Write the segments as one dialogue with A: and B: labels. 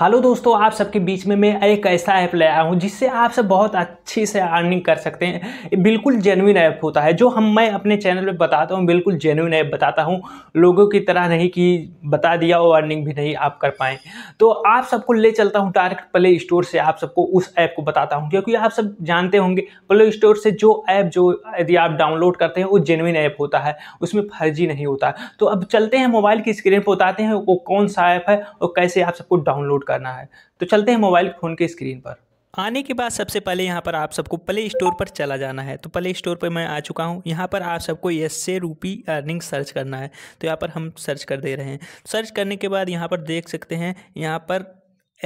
A: hello दोस्तों आप सबके बीच में मैं एक ऐसा ऐप ले आया हूँ जिससे आप सब बहुत अच्छे से अर्निंग कर सकते हैं बिल्कुल जेनुइन ऐप होता है जो हम मैं अपने चैनल पे बताता हूँ बिल्कुल जेनुइन ऐप बताता हूँ लोगों की तरह नहीं कि बता दिया और अर्निंग भी नहीं आप कर पाएँ तो आप सबको ले चलता हूँ डायरेक्ट प्ले स्टोर से आप सबको उस ऐप को बताता हूँ क्योंकि आप सब जानते होंगे प्ले स्टोर से जो ऐप जो यदि आप डाउनलोड करते हैं वो जेनुइन ऐप होता है उसमें फर्जी नहीं होता तो अब चलते हैं मोबाइल की स्क्रीन पर बताते हैं वो कौन सा ऐप है और कैसे आप सबको डाउनलोड करना है तो चलते हैं मोबाइल फ़ोन के स्क्रीन पर आने के बाद सबसे पहले यहाँ पर आप सबको प्ले स्टोर पर चला जाना है तो प्ले स्टोर पर मैं आ चुका हूँ यहाँ पर आप सबको यस से रूपी अर्निंग सर्च करना है तो यहाँ पर हम सर्च कर दे रहे हैं सर्च करने के बाद यहाँ पर देख सकते हैं यहाँ पर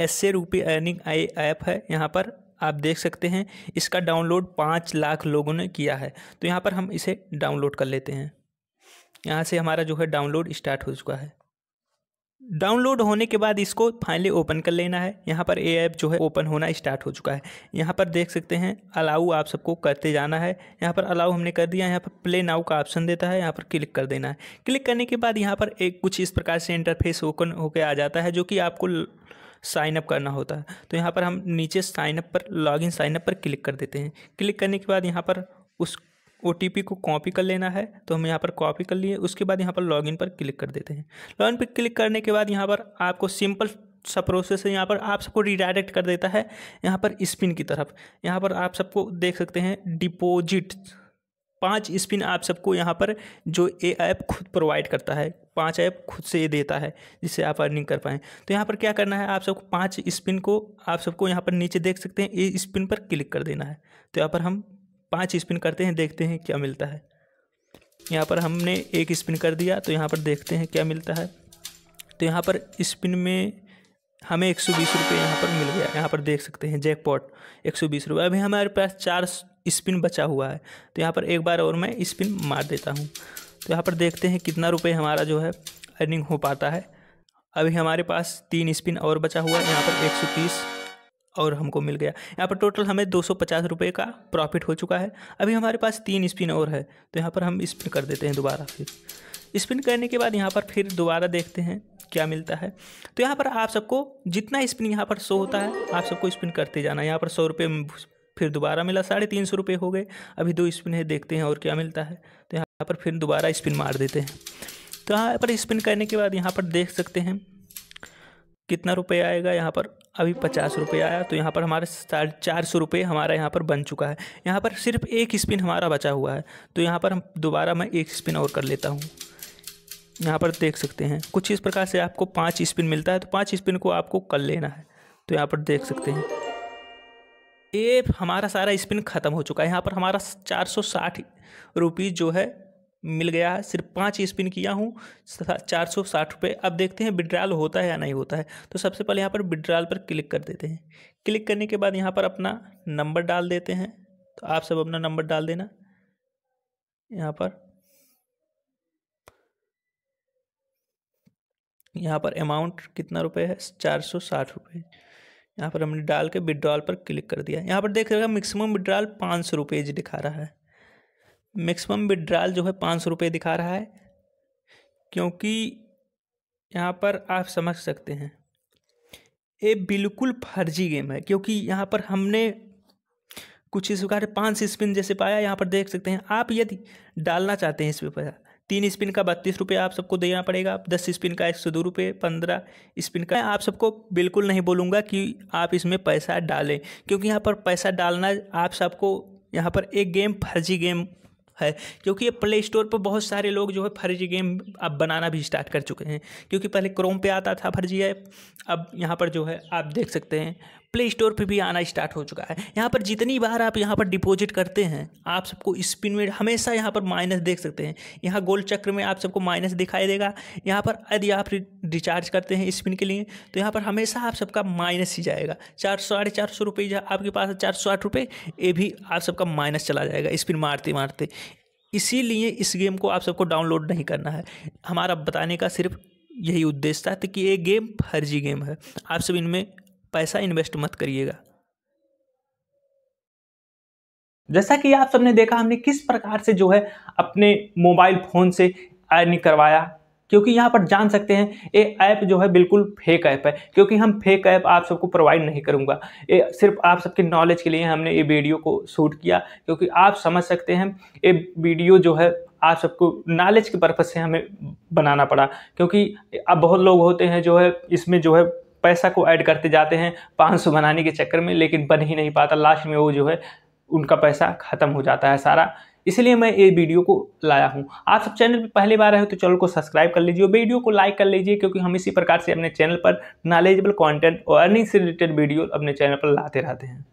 A: एस से रूपी अर्निंग आई ऐप है यहाँ पर आप देख सकते हैं इसका डाउनलोड पाँच लाख लोगों ने किया है तो यहाँ पर हम इसे डाउनलोड कर लेते हैं यहाँ से हमारा जो है डाउनलोड स्टार्ट हो चुका है डाउनलोड होने के बाद इसको फाइनली ओपन कर लेना है यहाँ पर ए ऐप जो है ओपन होना स्टार्ट हो चुका है यहाँ पर देख सकते हैं अलाउ आप सबको करते जाना है यहाँ पर अलाउ हमने कर दिया यहाँ पर प्ले नाउ का ऑप्शन देता है यहाँ पर क्लिक कर देना है क्लिक करने के बाद यहाँ पर एक कुछ इस प्रकार से इंटरफेस ओपन होकर आ जाता है जो कि आपको साइन अप करना होता है तो यहाँ पर हम नीचे साइन अप पर लॉग इन साइनअप पर क्लिक कर देते हैं क्लिक करने के बाद यहाँ पर उस ओ को कॉपी कर लेना है तो हम यहाँ पर कॉपी कर लिए उसके बाद यहाँ पर लॉगिन पर क्लिक कर देते हैं लॉगिन पर क्लिक करने के बाद यहाँ पर आपको सिंपल सा प्रोसेस है यहाँ पर आप सबको रिडायरेक्ट कर देता है यहाँ पर स्पिन की तरफ यहाँ पर आप सबको देख सकते हैं डिपोजिट पांच स्पिन आप सबको यहाँ पर जो ए ऐप खुद प्रोवाइड करता है पांच ऐप खुद से ये देता है जिससे आप अर्निंग कर पाएँ तो यहाँ पर क्या करना है आप सबको पांच स्पिन को आप सबको यहाँ पर नीचे देख सकते हैं ए स्पिन पर क्लिक कर देना है तो यहाँ पर हम पाँच स्पिन करते हैं देखते हैं क्या मिलता है यहाँ पर हमने एक स्पिन कर दिया तो यहाँ पर देखते हैं क्या मिलता है तो यहाँ पर स्पिन में हमें एक सौ बीस रुपये यहाँ पर मिल गया यहाँ पर देख सकते हैं जैक पॉट एक सौ बीस रुपये अभी हमारे पास चार स्पिन बचा हुआ है तो यहाँ पर एक बार और मैं स्पिन मार देता हूँ तो यहाँ पर देखते हैं कितना रुपये हमारा जो है अर्निंग हो पाता है अभी हमारे पास तीन स्पिन और बचा हुआ है यहाँ पर एक सौ तीस और हमको मिल गया यहाँ पर टोटल हमें दो सौ पचास रुपये का प्रॉफिट हो चुका है अभी हमारे पास तीन स्पिन और है तो यहाँ पर हम स्पिन कर देते हैं दोबारा फिर स्पिन करने के बाद यहाँ पर फिर दोबारा देखते हैं क्या मिलता है तो यहाँ पर आप सबको जितना स्पिन यहाँ पर सो होता है आप सबको स्पिन करते जाना यहाँ पर सौ रुपये फिर दोबारा मिला साढ़े तीन सौ रुपये हो गए अभी दो स्पिन है देखते हैं और क्या मिलता है तो यहाँ पर फिर दोबारा स्पिन मार देते हैं तो यहाँ पर स्पिन करने के बाद यहाँ पर देख सकते हैं कितना रुपये आएगा यहाँ पर अभी पचास रुपये आया तो यहाँ पर हमारे साढ़े चार सौ रुपये हमारा यहाँ पर बन चुका है यहाँ पर सिर्फ एक स्पिन हमारा बचा हुआ है तो यहाँ पर हम दोबारा मैं एक स्पिन और कर लेता हूँ यहाँ पर देख सकते हैं कुछ इस प्रकार से आपको पाँच स्पिन मिलता है तो पाँच स्पिन को आपको कर लेना है तो यहाँ पर देख सकते हैं ये हमारा सारा स्पिन ख़त्म हो चुका है यहाँ पर हमारा चार सौ साठ रुपीज़ जो है मिल गया है सिर्फ पाँच स्पिन किया हूँ चार सौ साठ रुपये अब देखते हैं विड्रॉल होता है या नहीं होता है तो सबसे पहले यहाँ पर विड्रॉल पर क्लिक कर देते हैं क्लिक करने के बाद यहाँ पर अपना नंबर डाल देते हैं तो आप सब अपना नंबर डाल देना यहाँ पर यहाँ पर अमाउंट कितना रुपये है चार सौ साठ रुपये यहाँ पर हमने डाल के विड्रॉल पर क्लिक कर दिया यहाँ पर देख रहेगा मिक्सिमम विड्रॉल पाँच सौ रुपये दिखा रहा है मैक्सिमम विड्राल जो है पाँच सौ रुपये दिखा रहा है क्योंकि यहाँ पर आप समझ सकते हैं ये बिल्कुल फर्जी गेम है क्योंकि यहाँ पर हमने कुछ इस प्रकार पाँच स्पिन जैसे पाया यहाँ पर देख सकते हैं आप यदि डालना चाहते हैं इस पर तीन स्पिन का बत्तीस रुपये आप सबको देना पड़ेगा दस स्पिन का एक सौ दो रुपये पंद्रह स्पिन का आप सबको बिल्कुल नहीं बोलूँगा कि आप इसमें पैसा डालें क्योंकि यहाँ पर पैसा डालना आप सबको यहाँ पर एक गेम फर्जी गेम है क्योंकि ये प्ले स्टोर पर बहुत सारे लोग जो है फर्जी गेम अब बनाना भी स्टार्ट कर चुके हैं क्योंकि पहले क्रोम पे आता था फर्जी ऐप अब यहाँ पर जो है आप देख सकते हैं प्ले स्टोर पर भी आना स्टार्ट हो चुका है यहाँ पर जितनी बार आप यहाँ पर डिपॉजिट करते हैं आप सबको स्पिन में हमेशा यहाँ पर माइनस देख सकते हैं यहाँ गोल चक्र में आप सबको माइनस दिखाई देगा यहाँ पर यदि आप रिचार्ज करते हैं स्पिन के लिए तो यहाँ पर हमेशा आप सबका माइनस ही जाएगा चार साढ़े चार सौ रुपये आपके पास चार सौ आठ रुपये ये भी आप सबका माइनस चला जाएगा स्पिन मारते मारते इसीलिए इस गेम को आप सबको डाउनलोड नहीं करना है हमारा बताने का सिर्फ यही उद्देश्य था कि ये गेम फर्जी गेम है आप सब इनमें पैसा इन्वेस्ट मत करिएगा जैसा कि आप सबने देखा हमने किस प्रकार से जो है अपने मोबाइल फ़ोन से अर्निंग करवाया क्योंकि यहाँ पर जान सकते हैं ये ऐप जो है बिल्कुल फेक ऐप है क्योंकि हम फेक ऐप आप सबको प्रोवाइड नहीं करूँगा ये सिर्फ आप सबके नॉलेज के लिए हमने ये वीडियो को शूट किया क्योंकि आप समझ सकते हैं ये वीडियो जो है आप सबको नॉलेज के पर्पज़ से हमें बनाना पड़ा क्योंकि अब बहुत लोग होते हैं जो है इसमें जो है पैसा को ऐड करते जाते हैं पाँच सौ बनाने के चक्कर में लेकिन बन ही नहीं पाता लास्ट में वो जो है उनका पैसा ख़त्म हो जाता है सारा इसलिए मैं ये वीडियो को लाया हूँ आप सब चैनल पर पहली बार आए हो तो चैनल को सब्सक्राइब कर लीजिए वीडियो को लाइक कर लीजिए क्योंकि हम इसी प्रकार से अपने चैनल पर नॉलेजेबल कंटेंट और अर्निंग से रिलेटेड वीडियो अपने चैनल पर लाते रहते हैं